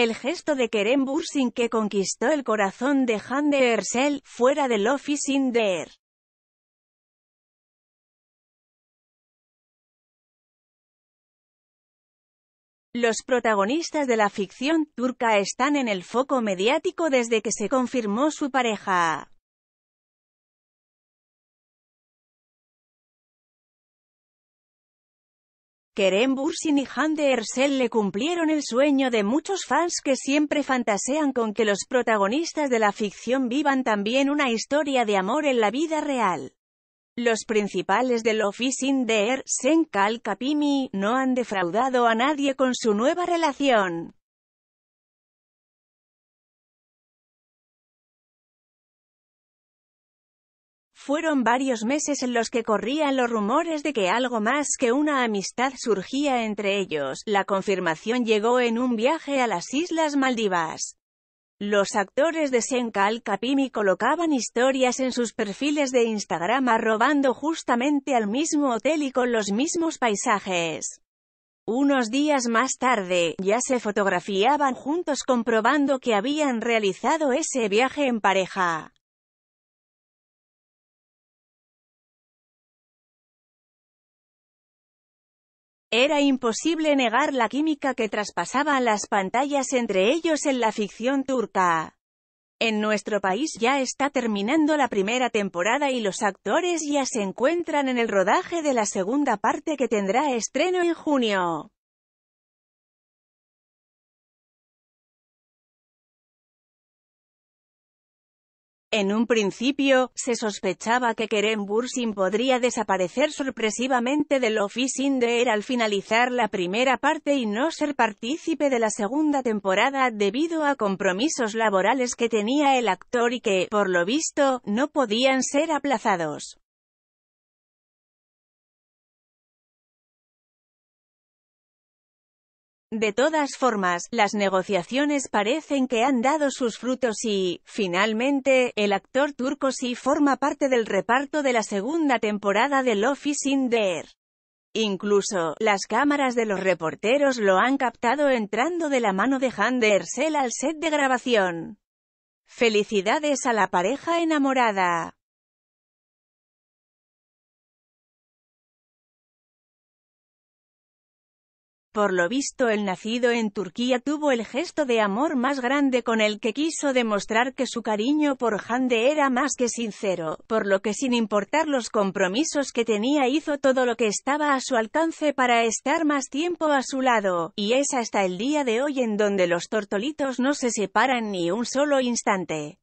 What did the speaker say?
El gesto de Kerem Bursin que conquistó el corazón de Hande de Ersel, fuera del Office in Los protagonistas de la ficción turca están en el foco mediático desde que se confirmó su pareja. Kerem Bursin y Hande Ersel le cumplieron el sueño de muchos fans que siempre fantasean con que los protagonistas de la ficción vivan también una historia de amor en la vida real. Los principales del Office in the Air, Senkal Kapimi, no han defraudado a nadie con su nueva relación. Fueron varios meses en los que corrían los rumores de que algo más que una amistad surgía entre ellos. La confirmación llegó en un viaje a las Islas Maldivas. Los actores de Senkal Capimi colocaban historias en sus perfiles de Instagram robando justamente al mismo hotel y con los mismos paisajes. Unos días más tarde, ya se fotografiaban juntos comprobando que habían realizado ese viaje en pareja. Era imposible negar la química que traspasaba las pantallas entre ellos en la ficción turca. En nuestro país ya está terminando la primera temporada y los actores ya se encuentran en el rodaje de la segunda parte que tendrá estreno en junio. En un principio, se sospechaba que Kerem Bursin podría desaparecer sorpresivamente del Office Inder al finalizar la primera parte y no ser partícipe de la segunda temporada debido a compromisos laborales que tenía el actor y que, por lo visto, no podían ser aplazados. De todas formas, las negociaciones parecen que han dado sus frutos y, finalmente, el actor turco sí forma parte del reparto de la segunda temporada de Love in the Incluso, las cámaras de los reporteros lo han captado entrando de la mano de Han Ersel al set de grabación. Felicidades a la pareja enamorada. Por lo visto el nacido en Turquía tuvo el gesto de amor más grande con el que quiso demostrar que su cariño por Hande era más que sincero, por lo que sin importar los compromisos que tenía hizo todo lo que estaba a su alcance para estar más tiempo a su lado, y es hasta el día de hoy en donde los tortolitos no se separan ni un solo instante.